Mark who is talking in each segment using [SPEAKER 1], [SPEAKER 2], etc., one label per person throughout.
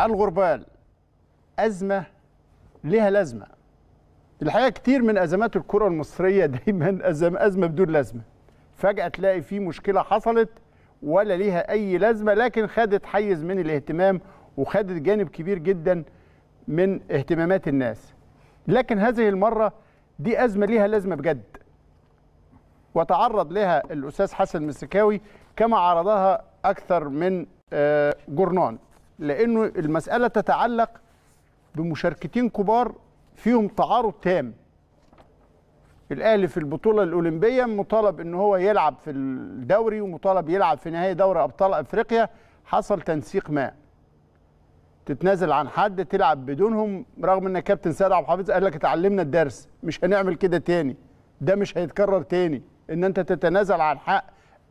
[SPEAKER 1] الغربال أزمة لها لازمة الحقيقة كتير من أزمات الكرة المصرية دايما أزمة, أزمة بدون لازمة فجأة تلاقي في مشكلة حصلت ولا ليها أي لازمة لكن خدت حيز من الاهتمام وخدت جانب كبير جدا من اهتمامات الناس لكن هذه المرة دي أزمة ليها لازمة بجد وتعرض لها الأستاذ حسن مسكاوي كما عرضها أكثر من آه، جورنان لأنه المسألة تتعلق بمشاركتين كبار فيهم تعارض تام الأهلي في البطولة الأولمبية مطالب إن هو يلعب في الدوري ومطالب يلعب في نهائي دوري أبطال أفريقيا حصل تنسيق ما تتنازل عن حد تلعب بدونهم رغم ان كابتن سيد عبد الحفيظ قال لك اتعلمنا الدرس مش هنعمل كده تاني ده مش هيتكرر تاني ان انت تتنازل عن حق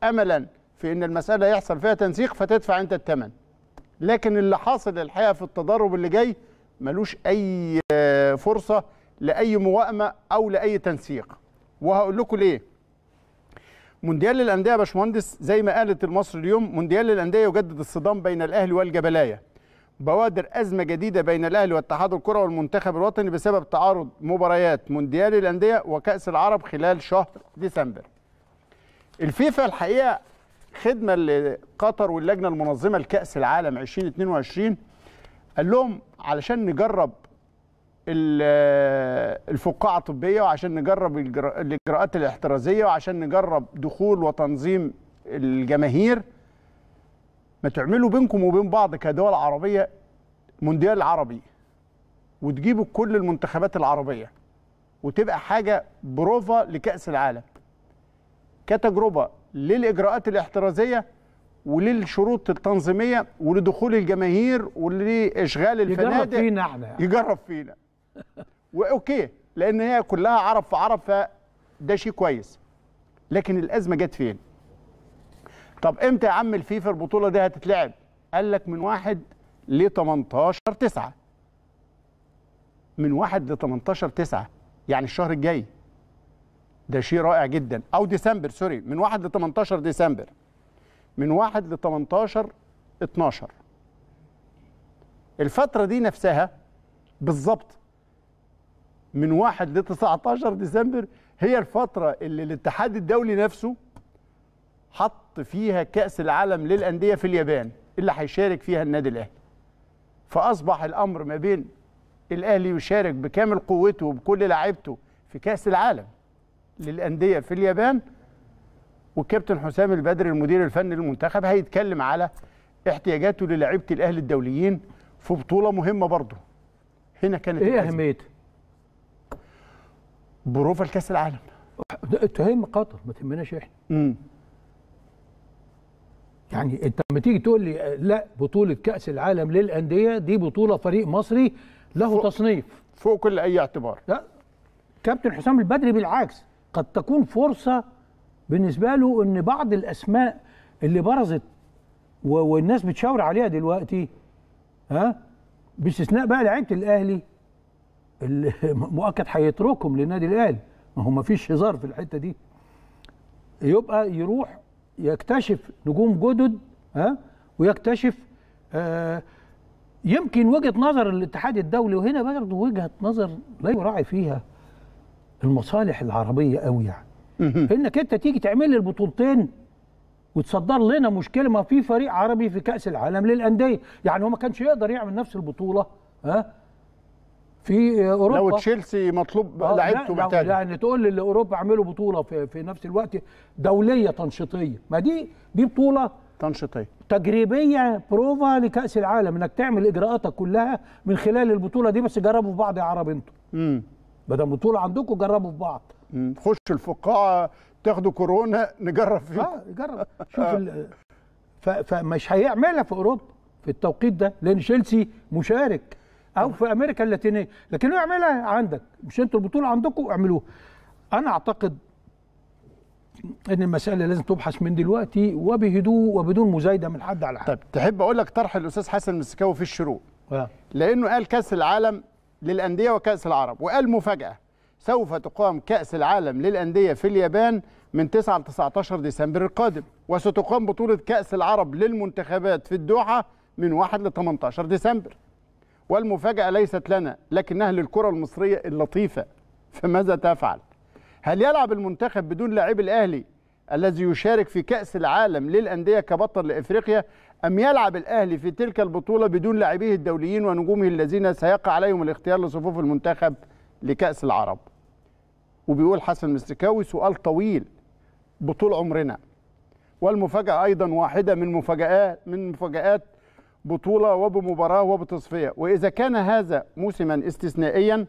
[SPEAKER 1] املا في ان المساله يحصل فيها تنسيق فتدفع انت الثمن لكن اللي حاصل الحقيقه في التدرب اللي جاي ملوش اي فرصه لاي موائمه او لاي تنسيق وهقول لكم ليه مونديال الانديه يا باشمهندس زي ما قالت المصري اليوم مونديال الانديه يجدد الصدام بين الاهلي والجبلايه بوادر ازمه جديده بين الاهلي واتحاد الكره والمنتخب الوطني بسبب تعارض مباريات مونديال الانديه وكاس العرب خلال شهر ديسمبر الفيفا الحقيقه خدمه لقطر واللجنه المنظمه لكاس العالم 2022 قال لهم علشان نجرب الفقاعه الطبيه وعشان نجرب الاجراءات الاحترازيه وعشان نجرب دخول وتنظيم الجماهير ما تعملوا بينكم وبين بعض كدول عربيه مونديال عربي وتجيبوا كل المنتخبات العربيه وتبقى حاجه بروفا لكاس العالم كتجربه للاجراءات الاحترازيه وللشروط التنظيميه ولدخول الجماهير ولاشغال الفنادق يجرب فينا احنا يعني. يجرب فينا واوكي لان هي كلها عرب في عرب فده شيء كويس لكن الازمه جت فين طب امتى يا عم الفيفا البطوله دي هتتلعب قال لك من واحد ل 18 9 من واحد ل 18 9 يعني الشهر الجاي ده شيء رائع جدا او ديسمبر سوري من 1 ل 18 ديسمبر من 1 ل 18 12 الفترة دي نفسها بالظبط من 1 ل 19 ديسمبر هي الفترة اللي الاتحاد الدولي نفسه حط فيها كأس العالم للأندية في اليابان اللي هيشارك فيها النادي الأهلي فأصبح الأمر ما بين الأهلي يشارك بكامل قوته وبكل لعيبته في كأس العالم للانديه في اليابان والكابتن حسام البدر المدير الفني للمنتخب هيتكلم على احتياجاته للاعيبه الاهلي الدوليين في بطوله مهمه برضه هنا كانت ايه اهميتها بروفا لكاس العالم
[SPEAKER 2] تهم قطر ما تهمناش احنا امم يعني انت لما تيجي تقول لي لا بطوله كاس العالم للانديه دي بطوله فريق مصري له فوق تصنيف فوق كل اي اعتبار لا كابتن حسام البدري بالعكس قد تكون فرصه بالنسبه له ان بعض الاسماء اللي برزت والناس بتشاور عليها دلوقتي ها باستثناء بقى لعيبه الاهلي اللي مؤكد هيتركهم للنادي الاهلي ما هو ما فيش هزار في الحته دي يبقى يروح يكتشف نجوم جدد ها ويكتشف آه يمكن وجهه نظر الاتحاد الدولي وهنا برضه وجهه نظر لا يراعي فيها المصالح العربيه قوي يعني انك انت تيجي تعمل لي البطولتين وتصدر لنا مشكله ما في فريق عربي في كاس العالم للانديه يعني هو ما كانش يقدر يعمل نفس البطوله ها في اوروبا لو تشيلسي مطلوب لعبته آه، لعيبته محتاج يعني تقول لي اوروبا اعملوا بطوله في, في نفس الوقت دوليه تنشيطيه ما دي دي بطوله تنشيطيه تجريبيه بروفا لكاس العالم انك تعمل اجراءاتك كلها من خلال البطوله دي بس جربوا في بعض يا عرب انتوا بدل بطوله البطوله عندكم جربوا في بعض خش الفقاعه تاخدوا كورونا نجرب فيه اه نجرب آه. شوف ال... ف... فمش هيعملها في اوروبا في التوقيت ده لان تشيلسي مشارك او في امريكا اللاتينيه لكن يعملها عندك مش انتوا البطوله عندكم اعملوها انا اعتقد ان المساله لازم تبحث من دلوقتي وبهدوء وبدون مزايده من حد على
[SPEAKER 1] حد طب تحب اقول لك طرح الاستاذ حسن مسكاوي في الشروق أه. لانه قال كاس العالم للأندية وكأس العرب وقال مفاجأة سوف تقام كأس العالم للأندية في اليابان من 9 ل 19 ديسمبر القادم وستقام بطولة كأس العرب للمنتخبات في الدوحة من 1 ل 18 ديسمبر والمفاجأة ليست لنا لكنها للكرة المصرية اللطيفة فماذا تفعل؟ هل يلعب المنتخب بدون لاعب الأهلي الذي يشارك في كأس العالم للأندية كبطل لإفريقيا أم يلعب الأهلي في تلك البطولة بدون لاعبيه الدوليين ونجومه الذين سيقع عليهم الاختيار لصفوف المنتخب لكأس العرب وبيقول حسن مستكاوي سؤال طويل بطول عمرنا والمفاجأة أيضا واحدة من مفاجآت من مفاجآت بطولة وبمباراة وبتصفية وإذا كان هذا موسما استثنائيا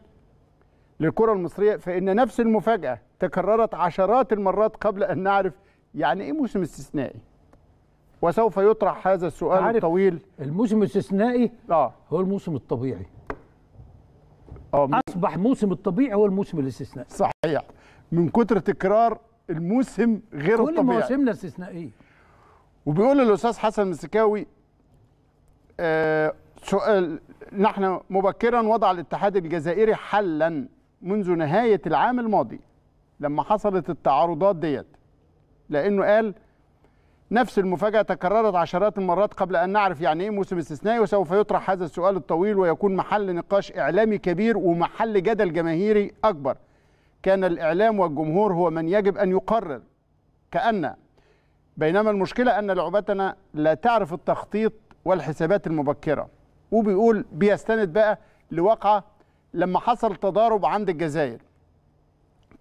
[SPEAKER 1] للكرة المصرية فإن نفس المفاجأة تكررت عشرات المرات قبل أن نعرف يعني إيه موسم استثنائي وسوف يطرح هذا
[SPEAKER 2] السؤال عارف الطويل الموسم الاستثنائي آه. هو الموسم الطبيعي
[SPEAKER 1] آه. اصبح موسم الطبيعي هو الموسم الاستثنائي صحيح من كتر تكرار الموسم غير كل الطبيعي كل مواسمنا
[SPEAKER 2] استثنائيه
[SPEAKER 1] وبيقول الاستاذ حسن السكاوي آه سؤال نحن مبكرا وضع الاتحاد الجزائري حلا منذ نهايه العام الماضي لما حصلت التعارضات ديت لانه قال نفس المفاجأة تكررت عشرات المرات قبل أن نعرف يعني إيه موسم استثنائي وسوف يطرح هذا السؤال الطويل ويكون محل نقاش إعلامي كبير ومحل جدل جماهيري أكبر كان الإعلام والجمهور هو من يجب أن يقرر كأن بينما المشكلة أن لعبتنا لا تعرف التخطيط والحسابات المبكرة وبيقول بيستند بقى لواقعة لما حصل تضارب عند الجزائر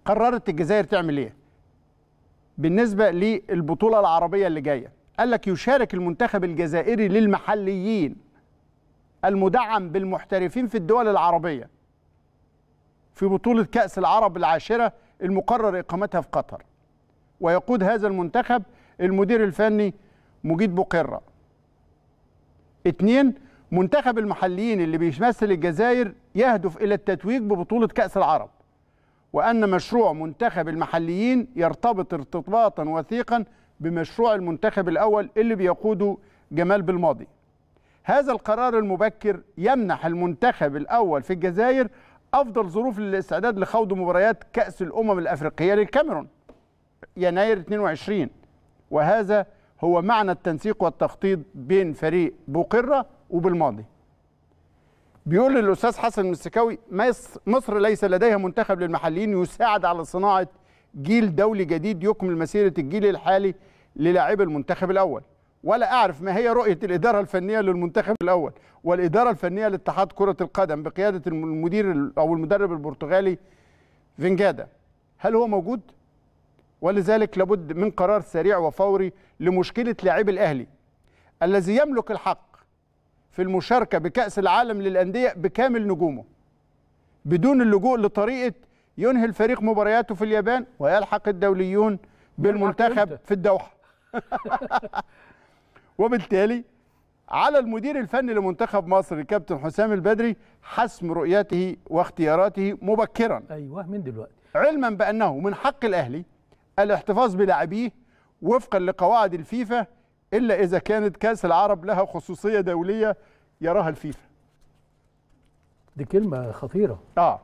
[SPEAKER 1] قررت الجزائر تعمل إيه بالنسبه للبطوله العربيه اللي جايه قال لك يشارك المنتخب الجزائري للمحليين المدعم بالمحترفين في الدول العربيه في بطوله كاس العرب العاشره المقرر اقامتها في قطر ويقود هذا المنتخب المدير الفني مجيد بقره اثنين منتخب المحليين اللي بيمثل الجزائر يهدف الى التتويج ببطوله كاس العرب وأن مشروع منتخب المحليين يرتبط ارتباطا وثيقا بمشروع المنتخب الأول اللي بيقوده جمال بالماضي هذا القرار المبكر يمنح المنتخب الأول في الجزائر أفضل ظروف للاستعداد لخوض مباريات كأس الأمم الأفريقية للكاميرون يناير 22 وهذا هو معنى التنسيق والتخطيط بين فريق بوقرة وبالماضي بيقول الاستاذ حسن المستكاوي مصر ليس لديها منتخب للمحليين يساعد على صناعه جيل دولي جديد يكمل مسيره الجيل الحالي للاعبي المنتخب الاول ولا اعرف ما هي رؤيه الاداره الفنيه للمنتخب الاول والاداره الفنيه لاتحاد كره القدم بقياده المدير او المدرب البرتغالي فينجادا هل هو موجود ولذلك لابد من قرار سريع وفوري لمشكله لاعبي الاهلي الذي يملك الحق في المشاركة بكأس العالم للأندية بكامل نجومه بدون اللجوء لطريقة ينهي الفريق مبارياته في اليابان ويلحق الدوليون بالمنتخب في الدوحة وبالتالي على المدير الفني لمنتخب مصر الكابتن حسام البدري حسم رؤيته واختياراته مبكرا ايوه من دلوقتي علما بانه من حق الاهلي الاحتفاظ بلاعبيه وفقا لقواعد الفيفا إلا إذا كانت كأس العرب لها خصوصية دولية يراها الفيفا
[SPEAKER 2] دي كلمة خطيرة آه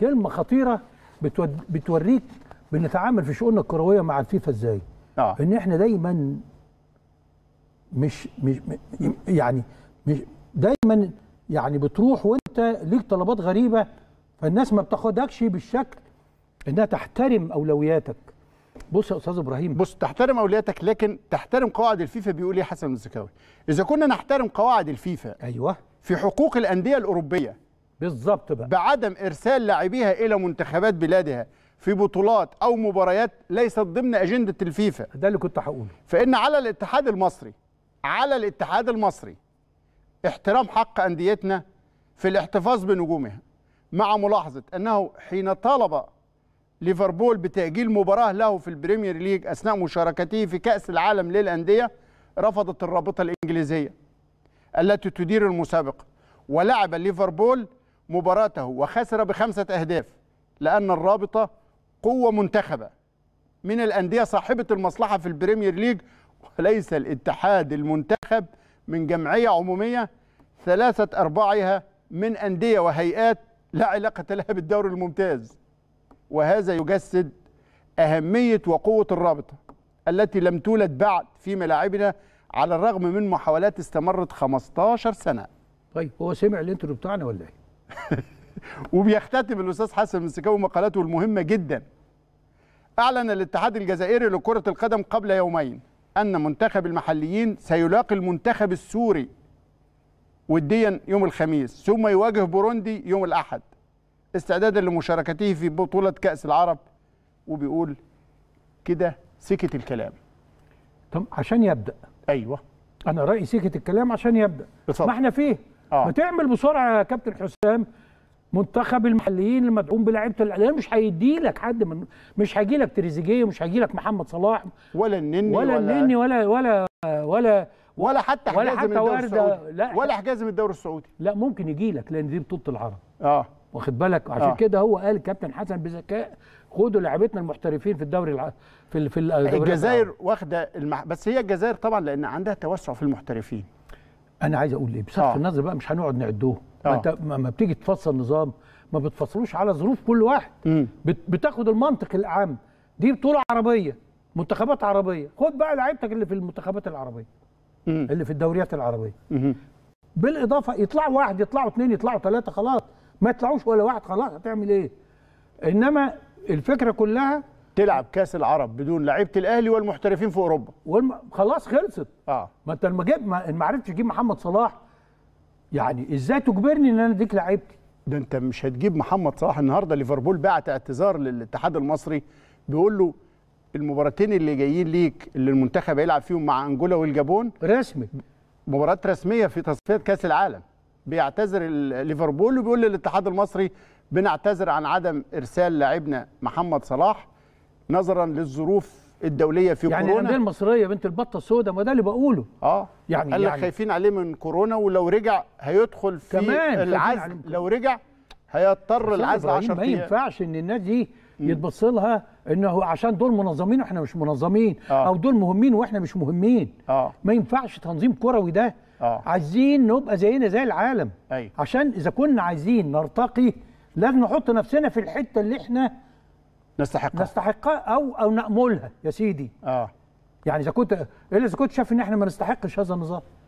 [SPEAKER 2] كلمة خطيرة بتوريك بنتعامل في شؤوننا الكروية مع الفيفا إزاي آه. إن إحنا دايما مش مش يعني مش دايما يعني بتروح وانت ليك طلبات غريبه فالناس ما بتاخدكش بالشكل انها تحترم اولوياتك
[SPEAKER 1] بص يا استاذ ابراهيم بص تحترم اولياتك لكن تحترم قواعد الفيفا بيقول ايه حسن الزكاوي اذا كنا نحترم قواعد الفيفا ايوه في حقوق الانديه الاوروبيه بالظبط بقى بعدم ارسال لاعبيها الى منتخبات بلادها في بطولات او مباريات ليست ضمن اجنده الفيفا ده اللي كنت هقوله فان على الاتحاد المصري على الاتحاد المصري احترام حق انديتنا في الاحتفاظ بنجومها مع ملاحظه انه حين طالب ليفربول بتأجيل مباراة له في البريمير ليج أثناء مشاركته في كأس العالم للأندية رفضت الرابطة الإنجليزية التي تدير المسابقة ولعب ليفربول مباراته وخسر بخمسة أهداف لأن الرابطة قوة منتخبة من الأندية صاحبة المصلحة في البريمير ليج وليس الاتحاد المنتخب من جمعية عمومية ثلاثة أرباعها من أندية وهيئات لا علاقة لها بالدوري الممتاز وهذا يجسد أهمية وقوة الرابطة التي لم تولد بعد في ملاعبنا على الرغم من محاولات استمرت 15 سنة طيب هو سمع الانترو بتاعنا ولا ايه؟ وبيختتم الأستاذ حسن السكاوي مقالته المهمة جدا أعلن الاتحاد الجزائري لكرة القدم قبل يومين أن منتخب المحليين سيلاقي المنتخب السوري وديا يوم الخميس ثم يواجه بوروندي يوم الأحد استعدادا لمشاركته في بطولة كأس العرب وبيقول كده سكت الكلام طب عشان يبدأ أيوة أنا رأيي سكت
[SPEAKER 2] الكلام عشان يبدأ بصدق. ما احنا فيه آه. ما تعمل بسرعة يا كابتن حسام منتخب المحليين المدعوم بلاعيبه الاعلام مش هيدي لك حد من مش هيجي لك تريزيجيه ومش هيجي لك محمد صلاح ولا النني ولا, ولا النني ولا ولا ولا ولا حتى حجاز من الدوري السعودي لا ولا حجاز من الدوري السعودي لا ممكن يجي لك لان دي بطوله العرب اه
[SPEAKER 1] واخد بالك عشان آه.
[SPEAKER 2] كده هو قال كابتن حسن بذكاء خدوا لعيبتنا المحترفين في الدوري الع... في ال... في الجزائر
[SPEAKER 1] واخده المح... بس هي الجزائر طبعا لان عندها توسع في المحترفين
[SPEAKER 2] انا عايز اقول ايه بصرف آه. النظر بقى مش هنقعد نعدوه آه. انت ما بتيجي تفصل نظام ما بتفصلوش على ظروف كل واحد بت... بتاخد المنطق العام دي بطوله عربيه منتخبات عربيه خد بقى لعيبتك اللي في المنتخبات العربيه مم. اللي في الدوريات العربيه مم. بالاضافه يطلعوا واحد يطلعوا اثنين يطلعوا ثلاثه خلاص ما يطلعوش ولا واحد خلاص هتعمل ايه انما الفكره كلها تلعب كاس العرب بدون لعيبه الاهلي والمحترفين في اوروبا والم... خلاص خلصت اه ما انت لما جاب ما, ما
[SPEAKER 1] عرفتش تجيب محمد صلاح يعني ازاي تجبرني ان انا اديك لعيبتي ده انت مش هتجيب محمد صلاح النهارده ليفربول بعت اعتذار للاتحاد المصري بيقول له المباراتين اللي جايين ليك اللي المنتخب هيلعب فيهم مع انجولا والجابون رسمي مباراه رسميه في تصفيات كاس العالم بيعتذر ليفربول وبيقول للاتحاد المصري بنعتذر عن عدم ارسال لاعبنا محمد صلاح نظرا للظروف الدوليه في يعني كورونا يعني الانديه المصريه بنت البطه السوداء ما ده اللي بقوله اه يعني قال لك يعني خايفين عليه من كورونا ولو رجع هيدخل في كمان العزل لو رجع هيضطر العزل 10 ما ينفعش
[SPEAKER 2] ان الناس دي يتبص لها انه عشان دول منظمين واحنا مش منظمين آه. او دول مهمين واحنا مش مهمين آه. ما ينفعش تنظيم كروي ده أوه. عايزين نبقى زينا زي العالم أيوه. عشان اذا كنا عايزين نرتقي لازم نحط نفسنا في الحته اللي احنا نستحقها نستحقها او او ناملها يا سيدي اه يعني اذا كنت الا اذا كنت شايف ان احنا ما نستحقش هذا النظام